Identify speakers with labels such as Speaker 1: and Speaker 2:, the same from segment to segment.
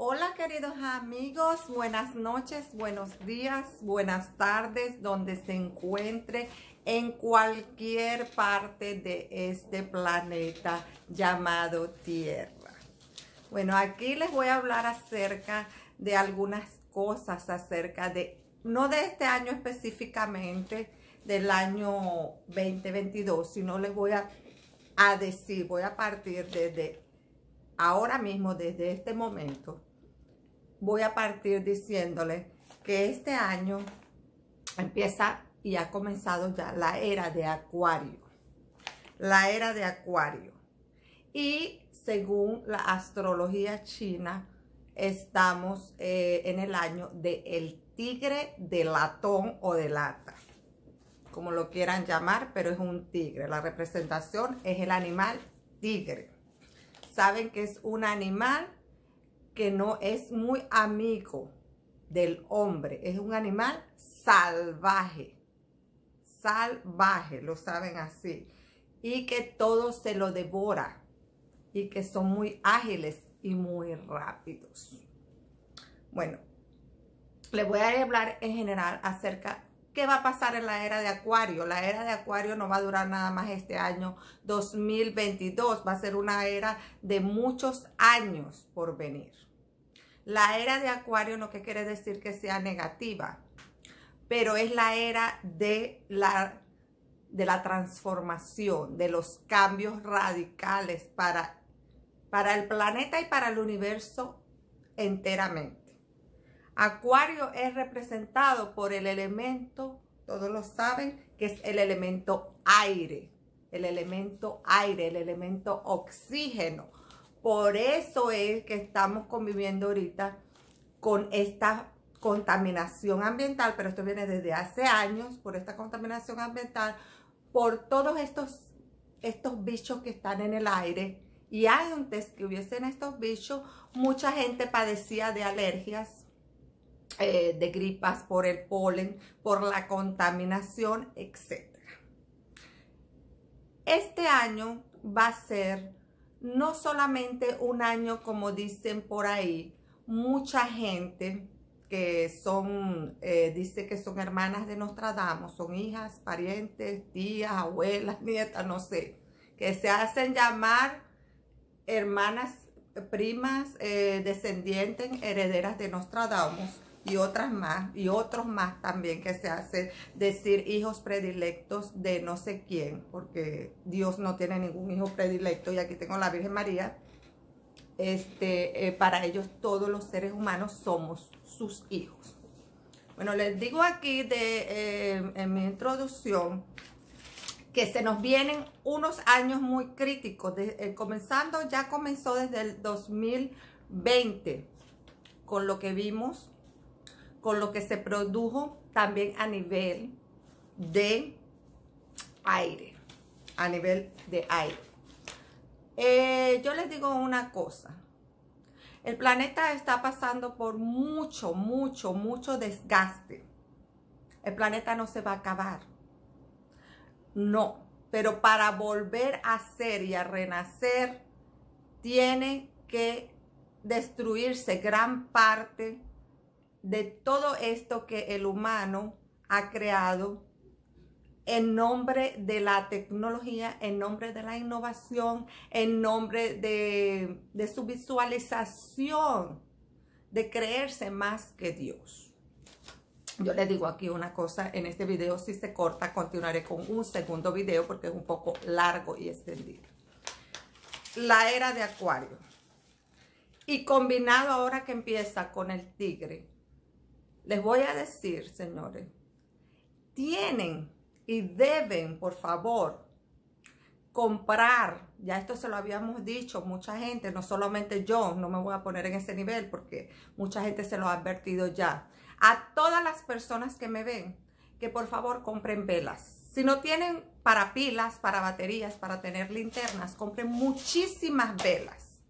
Speaker 1: Hola queridos amigos, buenas noches, buenos días, buenas tardes, donde se encuentre en cualquier parte de este planeta llamado Tierra. Bueno, aquí les voy a hablar acerca de algunas cosas, acerca de, no de este año específicamente, del año 2022, sino les voy a, decir, voy a partir desde ahora mismo, desde este momento, voy a partir diciéndole que este año empieza y ha comenzado ya la era de Acuario. La era de Acuario. Y según la astrología china, estamos eh, en el año de el tigre de latón o de lata. Como lo quieran llamar, pero es un tigre. La representación es el animal tigre. Saben que es un animal que no es muy amigo del hombre. Es un animal salvaje. Salvaje, lo saben así. Y que todo se lo devora. Y que son muy ágiles y muy rápidos. Bueno, les voy a hablar en general acerca qué va a pasar en la era de Acuario. La era de Acuario no va a durar nada más este año 2022. Va a ser una era de muchos años por venir. La era de Acuario no que quiere decir que sea negativa, pero es la era de la, de la transformación, de los cambios radicales para, para el planeta y para el universo enteramente. Acuario es representado por el elemento, todos lo saben, que es el elemento aire, el elemento aire, el elemento oxígeno por eso es que estamos conviviendo ahorita con esta contaminación ambiental, pero esto viene desde hace años, por esta contaminación ambiental, por todos estos, estos bichos que están en el aire. Y antes que hubiesen estos bichos, mucha gente padecía de alergias, eh, de gripas por el polen, por la contaminación, etc. Este año va a ser no solamente un año como dicen por ahí, mucha gente que son, eh, dice que son hermanas de Nostradamus, son hijas, parientes, tías, abuelas, nietas, no sé, que se hacen llamar hermanas, primas, eh, descendientes, herederas de Nostradamus y otras más, y otros más también que se hace decir hijos predilectos de no sé quién, porque Dios no tiene ningún hijo predilecto, y aquí tengo la Virgen María, este, eh, para ellos todos los seres humanos somos sus hijos. Bueno, les digo aquí de, eh, en mi introducción que se nos vienen unos años muy críticos, eh, comenzando, ya comenzó desde el 2020, con lo que vimos con lo que se produjo también a nivel de aire, a nivel de aire. Eh, yo les digo una cosa, el planeta está pasando por mucho, mucho, mucho desgaste. El planeta no se va a acabar. No, pero para volver a ser y a renacer, tiene que destruirse gran parte de todo esto que el humano ha creado en nombre de la tecnología, en nombre de la innovación, en nombre de, su visualización, de creerse más que Dios. Yo le digo aquí una cosa, en este video si se corta, continuaré con un segundo video porque es un poco largo y extendido. La era de acuario. Y combinado ahora que empieza con el tigre, les voy a decir, señores, tienen y deben, por favor, comprar, ya esto se lo habíamos dicho, mucha gente, no solamente yo, no me voy a poner en ese nivel porque mucha gente se lo ha advertido ya. A todas las personas que me ven, que por favor compren velas. Si no tienen para pilas, para baterías, para tener linternas, compren muchísimas velas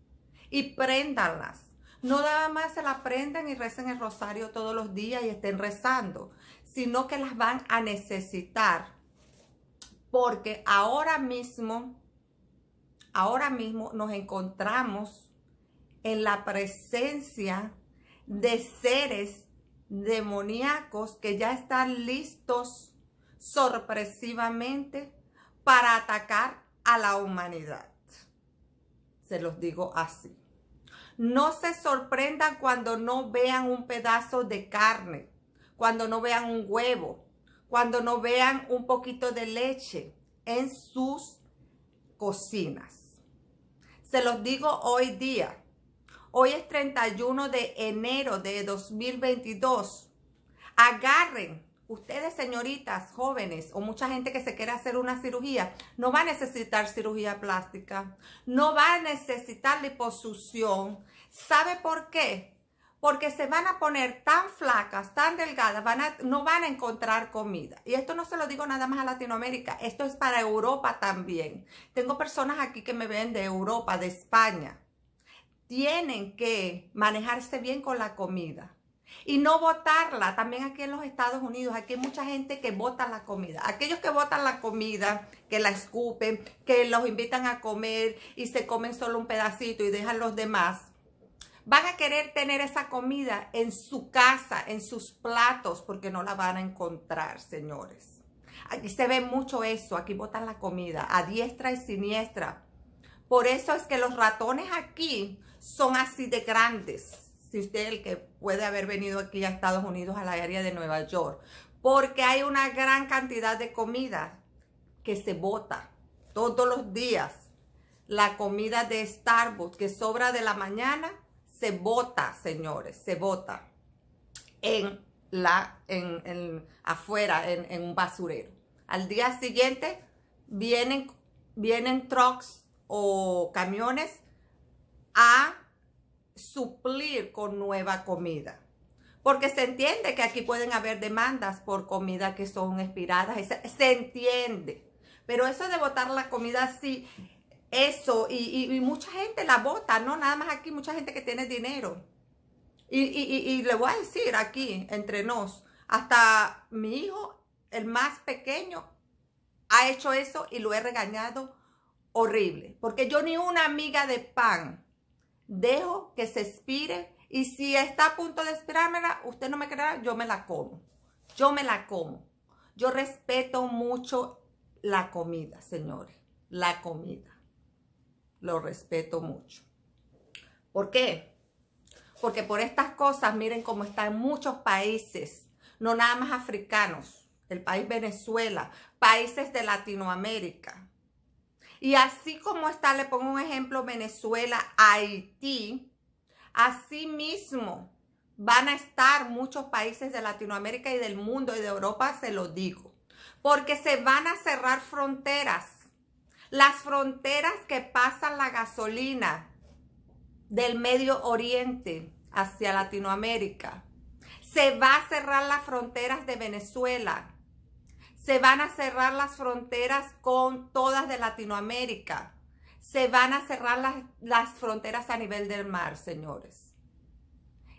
Speaker 1: y préndanlas no nada más se la prendan y recen el rosario todos los días y estén rezando, sino que las van a necesitar. Porque ahora mismo, ahora mismo nos encontramos en la presencia de seres demoníacos que ya están listos sorpresivamente para atacar a la humanidad. Se los digo así. No se sorprendan cuando no vean un pedazo de carne, cuando no vean un huevo, cuando no vean un poquito de leche en sus cocinas. Se los digo hoy día. Hoy es 31 de enero de 2022. Agarren Ustedes, señoritas, jóvenes o mucha gente que se quiere hacer una cirugía, no va a necesitar cirugía plástica, no va a necesitar liposucción. ¿Sabe por qué? Porque se van a poner tan flacas, tan delgadas, van a, no van a encontrar comida. Y esto no se lo digo nada más a Latinoamérica, esto es para Europa también. Tengo personas aquí que me ven de Europa, de España. Tienen que manejarse bien con la comida y no votarla, también aquí en los Estados Unidos, aquí hay mucha gente que vota la comida. Aquellos que votan la comida, que la escupen, que los invitan a comer y se comen solo un pedacito y dejan los demás, van a querer tener esa comida en su casa, en sus platos, porque no la van a encontrar, señores. Aquí se ve mucho eso, aquí botan la comida a diestra y siniestra. Por eso es que los ratones aquí son así de grandes si usted el que puede haber venido aquí a Estados Unidos, a la área de Nueva York, porque hay una gran cantidad de comida que se bota todos los días. La comida de Starbucks que sobra de la mañana se bota, señores, se bota en la, en, en afuera, en, en, un basurero. Al día siguiente vienen, vienen trucks o camiones a suplir con nueva comida. Porque se entiende que aquí pueden haber demandas por comida que son expiradas. Se entiende. Pero eso de botar la comida así, eso, y, y, mucha gente la bota, ¿no? Nada más aquí, mucha gente que tiene dinero. Y, y, le voy a decir aquí, entre nos, hasta mi hijo, el más pequeño, ha hecho eso y lo he regañado horrible. Porque yo ni una amiga de pan dejo que se expire y si está a punto de expirármela, usted no me crea, yo me la como. Yo me la como. Yo respeto mucho la comida, señores. La comida. Lo respeto mucho. ¿Por qué? Porque por estas cosas, miren cómo está en muchos países, no nada más africanos, el país Venezuela, países de Latinoamérica, y así como está, le pongo un ejemplo, Venezuela, Haití, así mismo van a estar muchos países de Latinoamérica y del mundo y de Europa, se lo digo, porque se van a cerrar fronteras. Las fronteras que pasan la gasolina del Medio Oriente hacia Latinoamérica. Se va a cerrar las fronteras de Venezuela se van a cerrar las fronteras con todas de Latinoamérica. Se van a cerrar las, fronteras a nivel del mar, señores.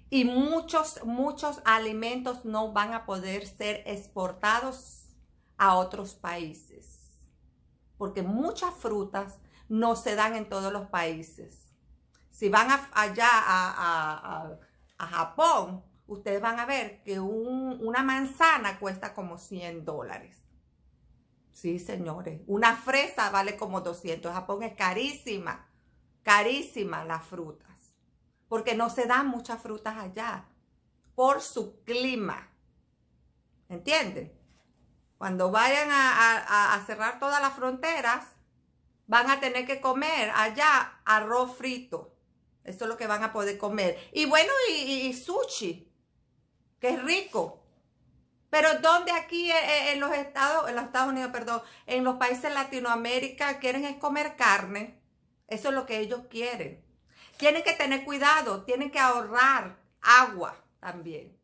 Speaker 1: Y muchos, muchos alimentos no van a poder ser exportados a otros países. Porque muchas frutas no se dan en todos los países. Si van allá a Japón, ustedes van a ver que una manzana cuesta como 100 dólares. Sí, señores. Una fresa vale como 200. Japón es carísima, carísima las frutas. Porque no se dan muchas frutas allá por su clima. ¿Entienden? Cuando vayan a, cerrar todas las fronteras, van a tener que comer allá arroz frito. Eso es lo que van a poder comer. Y bueno, y sushi que es rico. Pero ¿dónde aquí eh, eh, en los Estados, en los Estados Unidos, perdón, en los países de Latinoamérica quieren es comer carne? Eso es lo que ellos quieren. Tienen que tener cuidado, tienen que ahorrar agua también.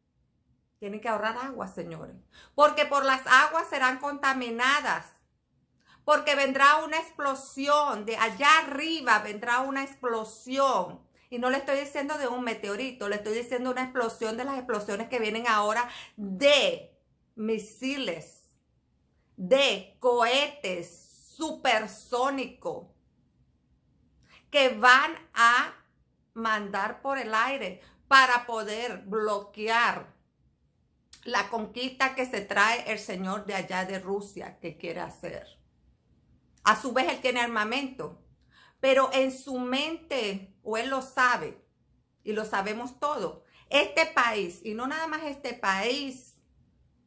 Speaker 1: Tienen que ahorrar agua, señores. Porque por las aguas serán contaminadas. Porque vendrá una explosión, de allá arriba vendrá una explosión y no le estoy diciendo de un meteorito, le estoy diciendo una explosión de las explosiones que vienen ahora de misiles, de cohetes supersónicos que van a mandar por el aire para poder bloquear la conquista que se trae el señor de allá de Rusia que quiere hacer. A su vez, él tiene armamento pero en su mente, o él lo sabe, y lo sabemos todo, este país, y no nada más este país,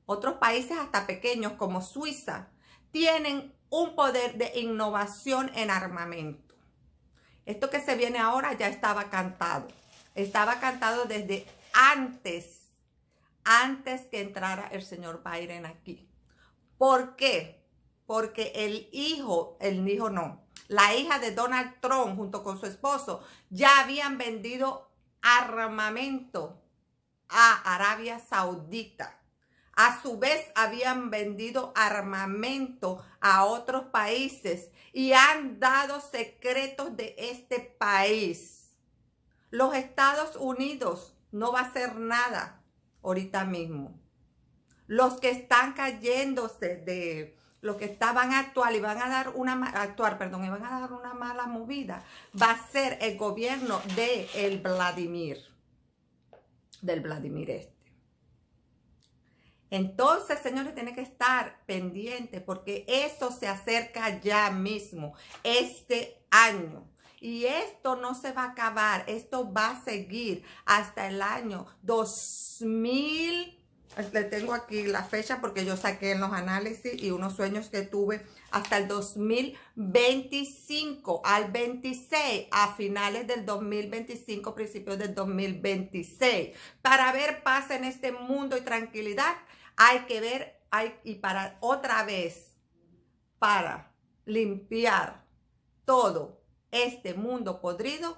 Speaker 1: otros países hasta pequeños como Suiza, tienen un poder de innovación en armamento. Esto que se viene ahora ya estaba cantado. Estaba cantado desde antes, antes que entrara el señor Biden aquí. ¿Por qué? Porque el hijo, el hijo no, la hija de Donald Trump junto con su esposo, ya habían vendido armamento a Arabia Saudita. A su vez habían vendido armamento a otros países y han dado secretos de este país. Los Estados Unidos no va a hacer nada ahorita mismo. Los que están cayéndose de, lo que estaban a actuar y van a dar una perdón, van a dar una mala movida, va a ser el gobierno de el Vladimir, del Vladimir este. Entonces, señores, tienen que estar pendientes porque eso se acerca ya mismo, este año. Y esto no se va a acabar, esto va a seguir hasta el año 2020 le tengo aquí la fecha porque yo saqué en los análisis y unos sueños que tuve hasta el 2025 al 26, a finales del 2025, principios del 2026. Para ver paz en este mundo y tranquilidad, hay que ver hay, y para otra vez, para limpiar todo este mundo podrido,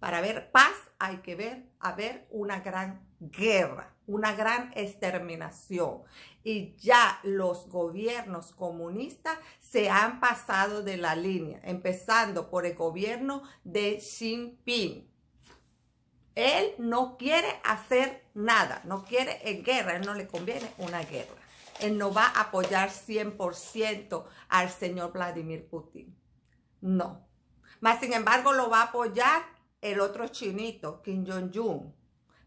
Speaker 1: para ver paz hay que ver, haber una gran guerra una gran exterminación. Y ya los gobiernos comunistas se han pasado de la línea, empezando por el gobierno de Xi Jinping. Él no quiere hacer nada, no quiere en guerra, él no le conviene una guerra. Él no va a apoyar 100% al señor Vladimir Putin. No. Mas, sin embargo, lo va a apoyar el otro chinito, Kim Jong-un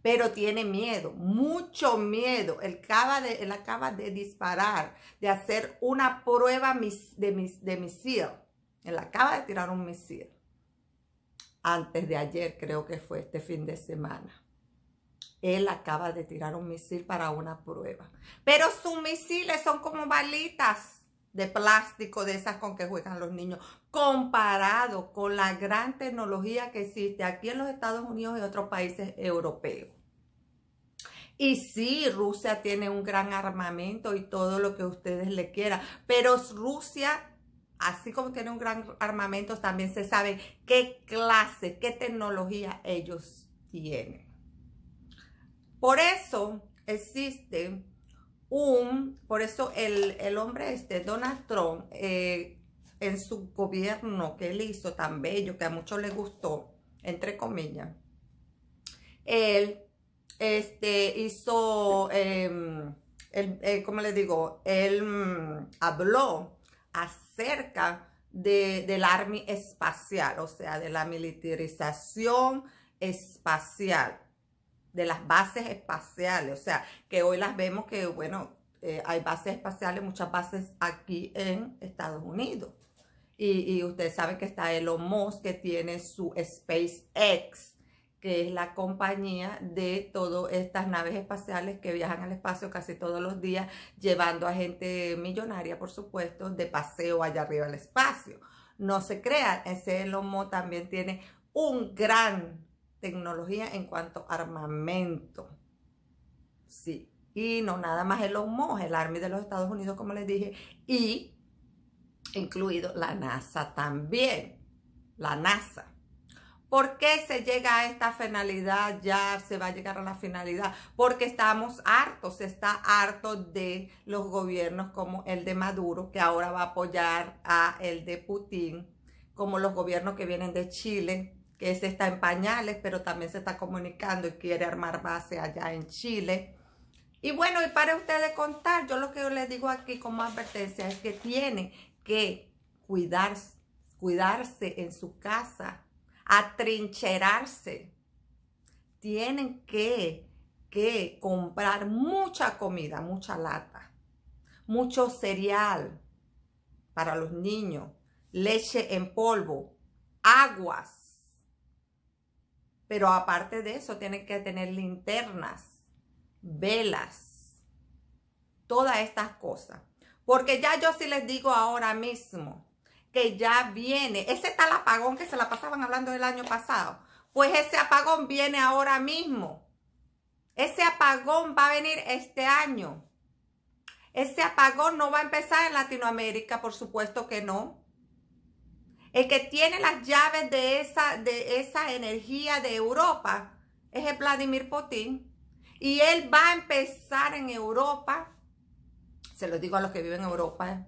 Speaker 1: pero tiene miedo, mucho miedo. Él acaba de, él acaba de disparar, de hacer una prueba de, mis, de misil. Él acaba de tirar un misil. Antes de ayer, creo que fue este fin de semana. Él acaba de tirar un misil para una prueba. Pero sus misiles son como balitas de plástico, de esas con que juegan los niños, comparado con la gran tecnología que existe aquí en los Estados Unidos y otros países europeos. Y sí, Rusia tiene un gran armamento y todo lo que ustedes le quieran, pero Rusia así como tiene un gran armamento, también se sabe qué clase, qué tecnología ellos tienen. Por eso existe un, por eso el, hombre este, Donald Trump, eh, en su gobierno que él hizo tan bello, que a muchos les gustó, entre comillas, él este, hizo, em, el, eh, ¿cómo les digo? Él mm, habló acerca del Army espacial, o sea, de la militarización espacial, de las bases espaciales, o sea, que hoy las vemos que, bueno, eh, hay bases espaciales, muchas bases aquí en Estados Unidos. Y, y ustedes saben que está Elon Musk, que tiene su SpaceX, que es la compañía de todas estas naves espaciales que viajan al espacio casi todos los días, llevando a gente millonaria, por supuesto, de paseo allá arriba al espacio. No se crean, ese LOMO también tiene un gran tecnología en cuanto a armamento. Sí, y no nada más el LOMO, el Army de los Estados Unidos, como les dije, y incluido la NASA también, la NASA. ¿Por qué se llega a esta finalidad? Ya se va a llegar a la finalidad. Porque estamos hartos, está harto de los gobiernos como el de Maduro, que ahora va a apoyar a el de Putin, como los gobiernos que vienen de Chile, que se está en pañales, pero también se está comunicando y quiere armar base allá en Chile. Y bueno, y para ustedes contar, yo lo que yo les digo aquí como advertencia es que tienen que cuidarse en su casa, atrincherarse. Tienen que, que comprar mucha comida, mucha lata, mucho cereal para los niños, leche en polvo, aguas. Pero aparte de eso, tienen que tener linternas, velas, todas estas cosas. Porque ya yo sí les digo ahora mismo, que ya viene. Ese tal apagón que se la pasaban hablando el año pasado. Pues ese apagón viene ahora mismo. Ese apagón va a venir este año. Ese apagón no va a empezar en Latinoamérica, por supuesto que no. El que tiene las llaves de esa, de esa energía de Europa es el Vladimir Putin. Y él va a empezar en Europa. Se lo digo a los que viven en Europa. Eh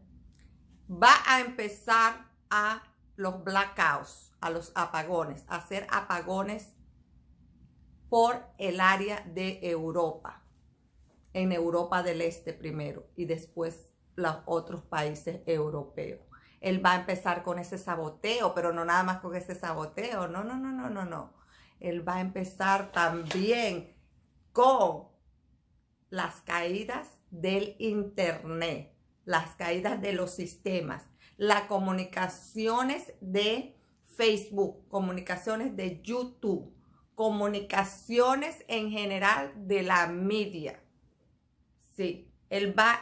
Speaker 1: va a empezar a los blackouts, a los apagones, a hacer apagones por el área de Europa, en Europa del Este primero y después los otros países europeos. Él va a empezar con ese saboteo, pero no nada más con ese saboteo, no, no, no, no, no, no. Él va a empezar también con las caídas del Internet las caídas de los sistemas, las comunicaciones de Facebook, comunicaciones de YouTube, comunicaciones en general de la media. Sí, él va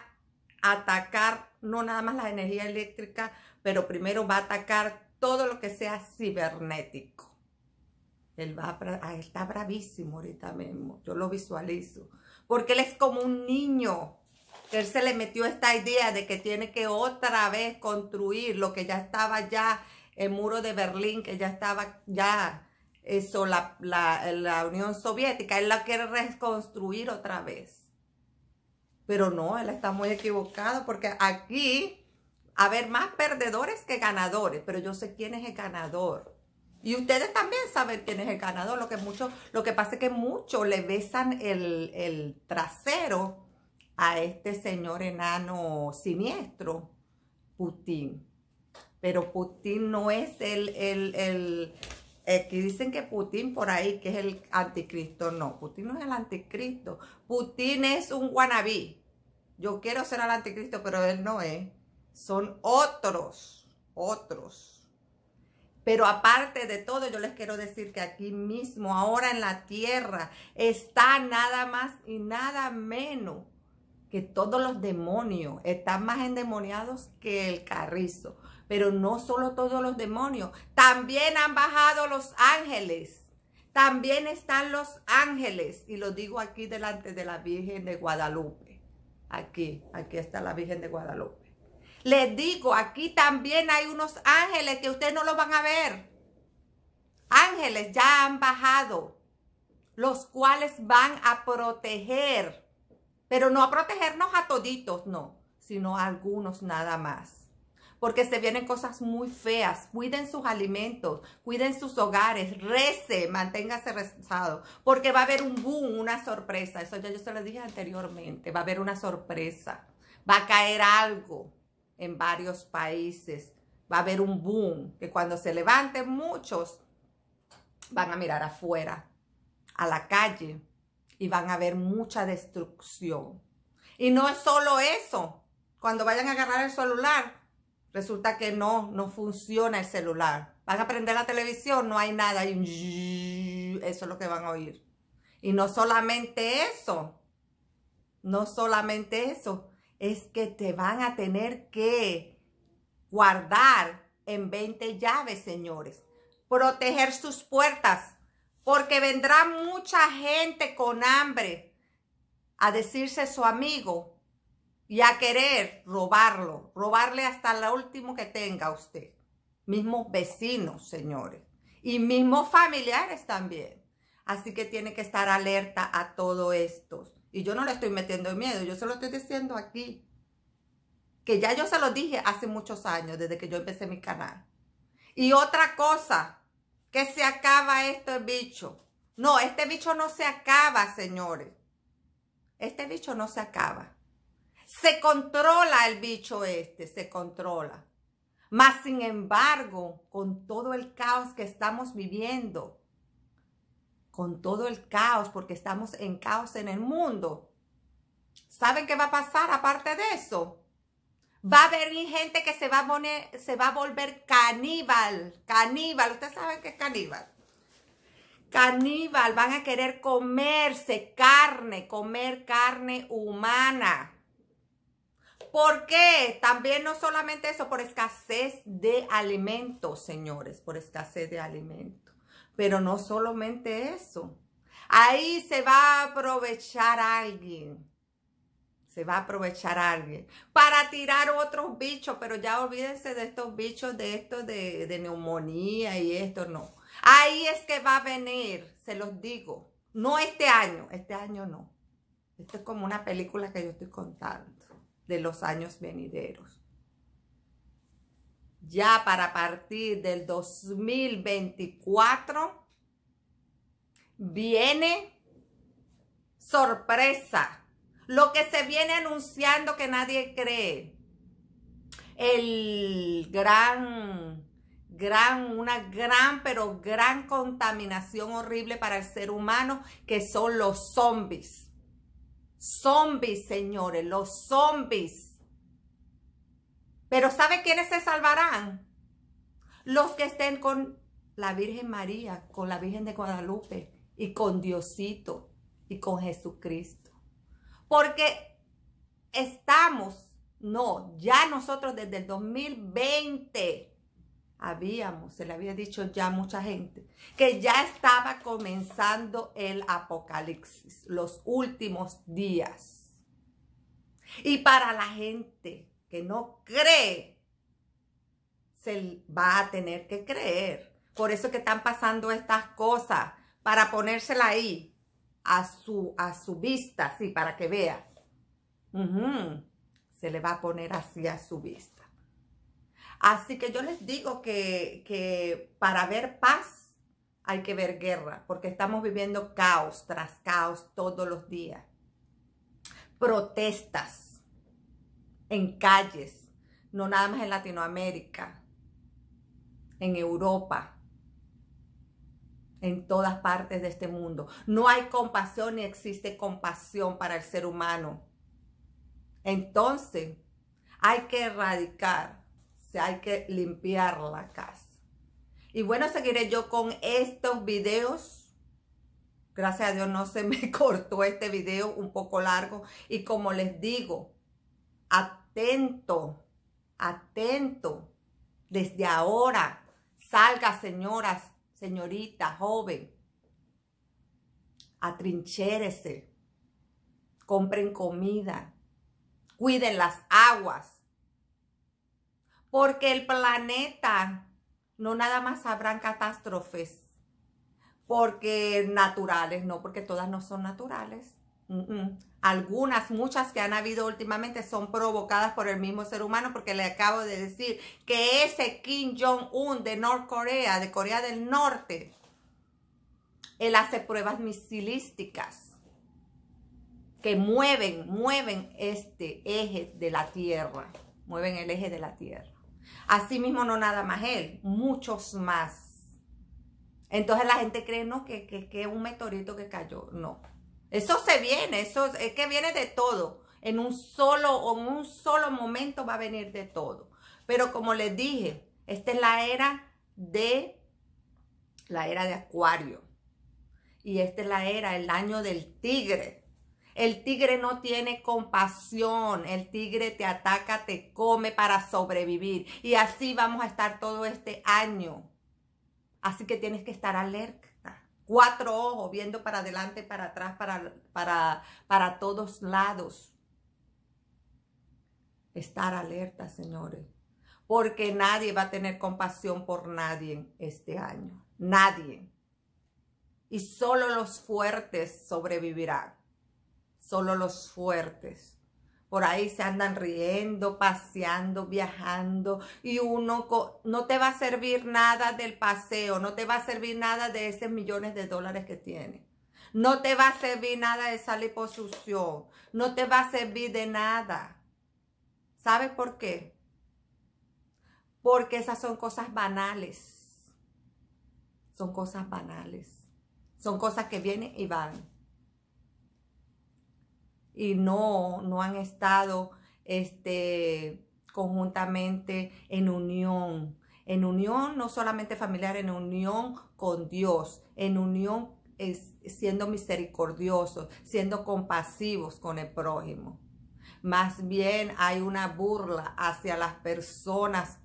Speaker 1: a atacar no nada más la energía eléctrica, pero primero va a atacar todo lo que sea cibernético. Él va a, está bravísimo ahorita mismo, yo lo visualizo, porque él es como un niño él se le metió esta idea de que tiene que otra vez construir lo que ya estaba ya, el muro de Berlín, que ya estaba ya, eso, la, Unión Soviética, él la quiere reconstruir otra vez. Pero no, él está muy equivocado porque aquí a ver más perdedores que ganadores, pero yo sé quién es el ganador. Y ustedes también saben quién es el ganador. Lo que, mucho, lo que pasa es que muchos le besan el, el trasero a este señor enano siniestro, Putin. Pero Putin no es el, el, el, que dicen que Putin por ahí, que es el anticristo. No, Putin no es el anticristo. Putin es un guanabí. Yo quiero ser el anticristo, pero él no es. Son otros, otros. Pero aparte de todo, yo les quiero decir que aquí mismo, ahora en la tierra, está nada más y nada menos que todos los demonios están más endemoniados que el carrizo. Pero no solo todos los demonios, también han bajado los ángeles. También están los ángeles. Y lo digo aquí delante de la Virgen de Guadalupe. Aquí, aquí está la Virgen de Guadalupe. Les digo, aquí también hay unos ángeles que ustedes no lo van a ver. Ángeles ya han bajado, los cuales van a proteger pero no a protegernos a toditos, no, sino a algunos nada más. Porque se vienen cosas muy feas. Cuiden sus alimentos, cuiden sus hogares, rece, manténgase rezado. Porque va a haber un boom, una sorpresa. Eso ya yo se lo dije anteriormente. Va a haber una sorpresa. Va a caer algo en varios países. Va a haber un boom que cuando se levanten muchos van a mirar afuera, a la calle, y van a haber mucha destrucción. Y no es solo eso. Cuando vayan a agarrar el celular, resulta que no, no funciona el celular. Van a prender la televisión, no hay nada. Eso es lo que van a oír. Y no solamente eso, no solamente eso, es que te van a tener que guardar en 20 llaves, señores. Proteger sus puertas porque vendrá mucha gente con hambre a decirse su amigo y a querer robarlo, robarle hasta lo último que tenga usted. Mismos vecinos, señores, y mismos familiares también. Así que tiene que estar alerta a todo esto. Y yo no le estoy metiendo miedo, yo se lo estoy diciendo aquí. Que ya yo se lo dije hace muchos años, desde que yo empecé mi canal. Y otra cosa, que se acaba este bicho. No, este bicho no se acaba, señores. Este bicho no se acaba. Se controla el bicho este, se controla. Mas, sin embargo, con todo el caos que estamos viviendo, con todo el caos, porque estamos en caos en el mundo, ¿saben qué va a pasar aparte de eso? Va a haber gente que se va a poner, se va a volver caníbal, caníbal. Ustedes saben qué es caníbal. Caníbal, van a querer comerse carne, comer carne humana. ¿Por qué? También no solamente eso, por escasez de alimentos, señores, por escasez de alimentos. Pero no solamente eso. Ahí se va a aprovechar alguien se va a aprovechar alguien para tirar otros bichos, pero ya olvídense de estos bichos de esto de, de neumonía y esto, no. Ahí es que va a venir, se los digo. No este año, este año no. Esto es como una película que yo estoy contando de los años venideros. Ya para partir del 2024 viene sorpresa lo que se viene anunciando que nadie cree. El gran, gran, una gran, pero gran contaminación horrible para el ser humano que son los zombies. Zombies, señores, los zombies. Pero ¿sabe quiénes se salvarán? Los que estén con la Virgen María, con la Virgen de Guadalupe y con Diosito y con Jesucristo porque estamos, no, ya nosotros desde el 2020 habíamos, se le había dicho ya mucha gente, que ya estaba comenzando el apocalipsis, los últimos días. Y para la gente que no cree, se va a tener que creer. Por eso que están pasando estas cosas, para ponérsela ahí, a su, a su vista, sí para que vea. Se le va a poner así a su vista. Así que yo les digo que, que para ver paz hay que ver guerra, porque estamos viviendo caos tras caos todos los días. Protestas en calles, no nada más en Latinoamérica, en Europa, en todas partes de este mundo. No hay compasión ni existe compasión para el ser humano. Entonces, hay que erradicar, hay que limpiar la casa. Y bueno, seguiré yo con estos videos. Gracias a Dios no se me cortó este video un poco largo. Y como les digo, atento, atento. Desde ahora, salga señoras, señorita, joven, atrinchérese, compren comida, cuiden las aguas, porque el planeta no nada más habrán catástrofes, porque naturales, no porque todas no son naturales, algunas, muchas que han habido últimamente son provocadas por el mismo ser humano porque le acabo de decir que ese Kim Jong-un de North Corea, de Corea del Norte, él hace pruebas misilísticas que mueven, mueven este eje de la Tierra, mueven el eje de la Tierra. así mismo no nada más él, muchos más.
Speaker 2: Entonces la gente
Speaker 1: cree, no, que es que, un meteorito que cayó, no. Eso se viene, eso es que viene de todo. En un solo, en un solo momento va a venir de todo. Pero como les dije, esta es la era de la era de Acuario. Y esta es la era, el año del tigre. El tigre no tiene compasión, el tigre te ataca, te come para sobrevivir. Y así vamos a estar todo este año. Así que tienes que estar alerta cuatro ojos, viendo para adelante, para atrás, para, para, para todos lados. Estar alerta, señores, porque nadie va a tener compasión por nadie este año, nadie. Y solo los fuertes sobrevivirán, solo los fuertes por ahí se andan riendo, paseando, viajando y uno no te va a servir nada del paseo, no te va a servir nada de esos millones de dólares que tiene. No te va a servir nada de esa liposucción, no te va a servir de nada. ¿Sabes por qué? Porque esas son cosas banales. Son cosas banales. Son cosas que vienen y van y no, no han estado este, conjuntamente en unión, en unión no solamente familiar, en unión con Dios, en unión es, siendo misericordiosos, siendo compasivos con el prójimo. Más bien hay una burla hacia las personas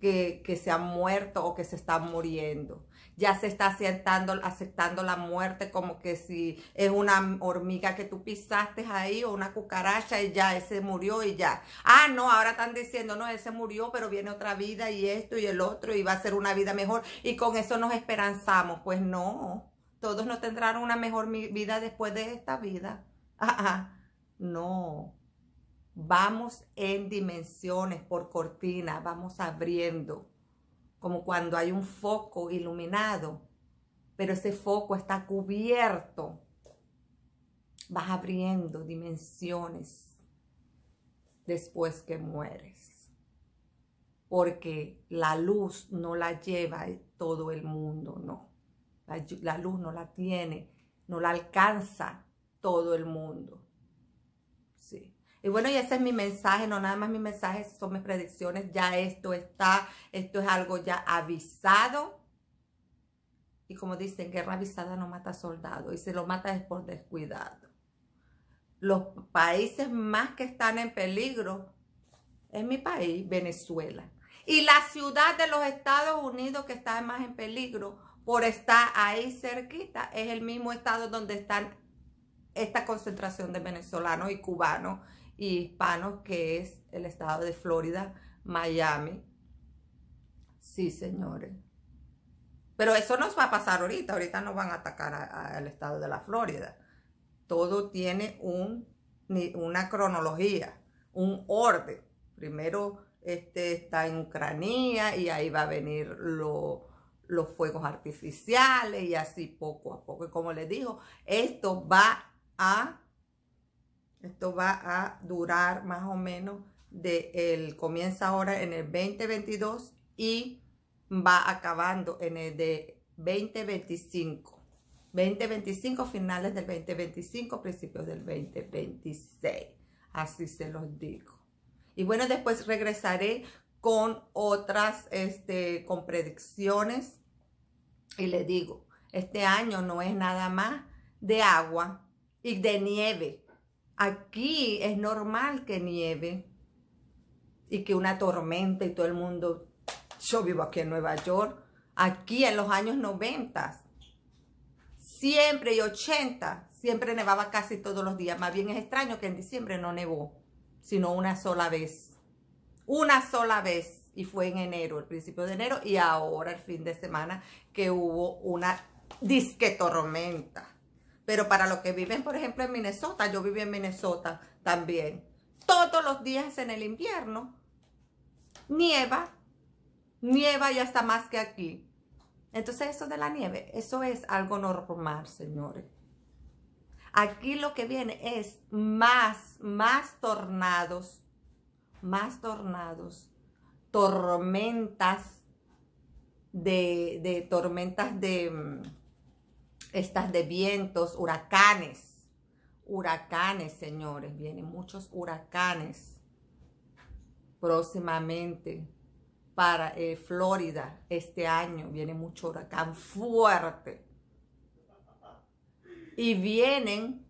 Speaker 1: que se han muerto o que se están muriendo ya se está aceptando, aceptando la muerte como que si es una hormiga que tú pisaste ahí o una cucaracha y ya, ese murió y ya. Ah, no, ahora están diciendo, no, ese murió, pero viene otra vida y esto y el otro y va a ser una vida mejor y con eso nos esperanzamos. Pues no, todos nos tendrán una mejor vida después de esta vida. no. Vamos en dimensiones por cortina, vamos abriendo como cuando hay un foco iluminado, pero ese foco está cubierto. Vas abriendo dimensiones después que mueres, porque la luz no la lleva todo el mundo, no. La, luz no la tiene, no la alcanza todo el mundo. Sí. Y bueno, y ese es mi mensaje, no nada más mi mensaje, son mis predicciones, ya esto está, esto es algo ya avisado. Y como dicen, guerra avisada no mata soldados, y se lo mata es por descuidado. Los países más que están en peligro es mi país, Venezuela. Y la ciudad de los Estados Unidos que está más en peligro por estar ahí cerquita es el mismo estado donde están esta concentración de venezolanos y cubanos y hispanos, que es el estado de Florida, Miami. Sí, señores. Pero eso nos va a pasar ahorita, ahorita no van a atacar al estado de la Florida. Todo tiene un, una cronología, un orden. Primero este, está en Ucrania y ahí va a venir los fuegos artificiales y así poco a poco. Y como les digo, esto va a esto va a durar más o menos de el comienza ahora en el 2022 y va acabando en el de 2025. 2025 finales del 2025, principios del 2026. Así se los digo. Y bueno, después regresaré con otras este con predicciones y les digo, este año no es nada más de agua y de nieve Aquí es normal que nieve y que una tormenta y todo el mundo, yo vivo aquí en Nueva York, aquí en los años 90, siempre y 80, siempre nevaba casi todos los días. Más bien es extraño que en diciembre no nevó, sino una sola vez. Una sola vez. Y fue en enero, el principio de enero, y ahora el fin de semana que hubo una disque tormenta. Pero para los que viven, por ejemplo, en Minnesota, yo viví en Minnesota también. Todos los días en el invierno nieva, nieva ya está más que aquí. Entonces eso de la nieve, eso es algo normal, señores. Aquí lo que viene es más, más tornados, más tornados, tormentas de tormentas de mm, estas de vientos, huracanes, huracanes, señores, vienen muchos huracanes próximamente para eh, Florida este año, viene mucho huracán fuerte. Y vienen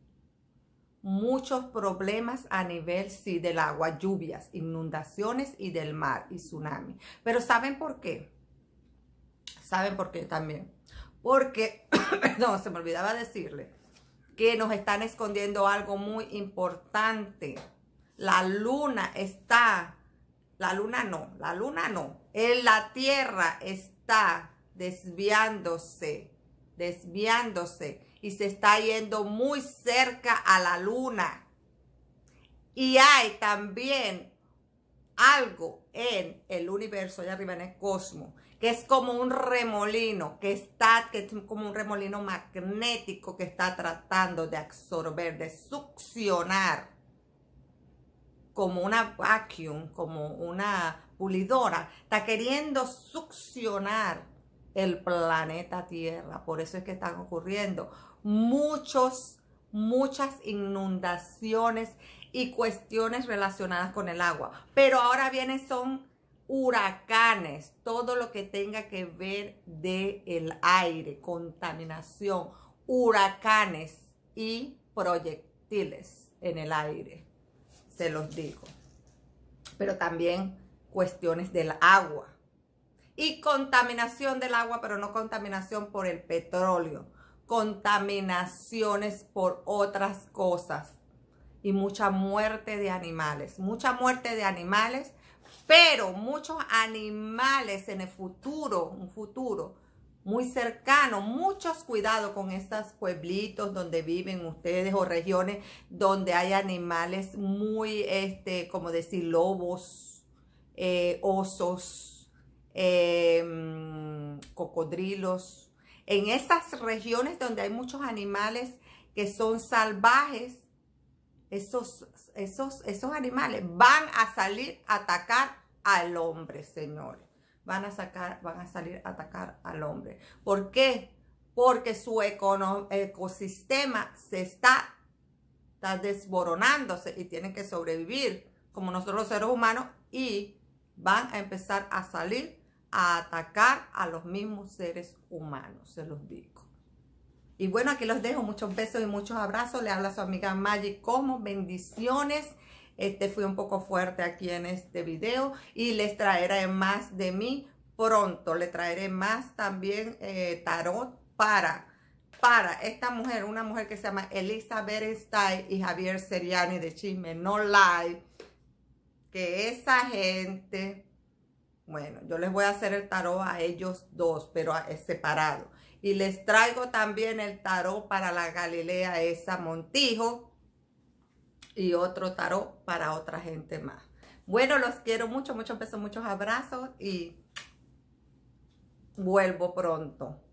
Speaker 1: muchos problemas a nivel, sí, del agua, lluvias, inundaciones y del mar y tsunami. Pero ¿saben por qué? ¿Saben por qué también? Porque no, se me olvidaba decirle que nos están escondiendo algo muy importante. La luna está, la luna no, la luna no, en la tierra está desviándose, desviándose y se está yendo muy cerca a la luna. Y hay también algo en el universo allá arriba en el cosmos que es como un remolino, que está, que es como un remolino magnético que está tratando de absorber, de succionar, como una vacuum, como una pulidora, está queriendo succionar el planeta Tierra. Por eso es que están ocurriendo muchos, muchas inundaciones y cuestiones relacionadas con el agua. Pero ahora vienen son huracanes, todo lo que tenga que ver de el aire, contaminación, huracanes y proyectiles en el aire, se los digo. Pero también cuestiones del agua y contaminación del agua, pero no contaminación por el petróleo, contaminaciones por otras cosas y mucha muerte de animales, mucha muerte de animales pero muchos animales en el futuro, un futuro muy cercano, muchos cuidados con estos pueblitos donde viven ustedes o regiones donde hay animales muy, este, como decir, lobos, eh, osos, em, cocodrilos. En esas regiones donde hay muchos animales que son salvajes, esos, esos, esos animales van a salir a atacar al hombre, señores. Van a, sacar, van a salir a atacar al hombre. ¿Por qué? Porque su ecosistema se está, está desboronándose y tienen que sobrevivir como nosotros los seres humanos y van a empezar a salir a atacar a los mismos seres humanos, se los digo. Y bueno, aquí los dejo. Muchos besos y muchos abrazos. Le habla su amiga Magic Como. Bendiciones. Este fui un poco fuerte aquí en este video y les traeré más de mí pronto. Le traeré más también eh, tarot para, para esta mujer, una mujer que se llama Elizabeth Style y Javier Seriani de Chisme No Live. Que esa gente, bueno, yo les voy a hacer el tarot a ellos dos, pero eh, separado y les traigo también el tarot para la Galilea esa Montijo y otro tarot para otra gente más. Bueno, los quiero mucho, muchos besos, muchos abrazos y vuelvo pronto.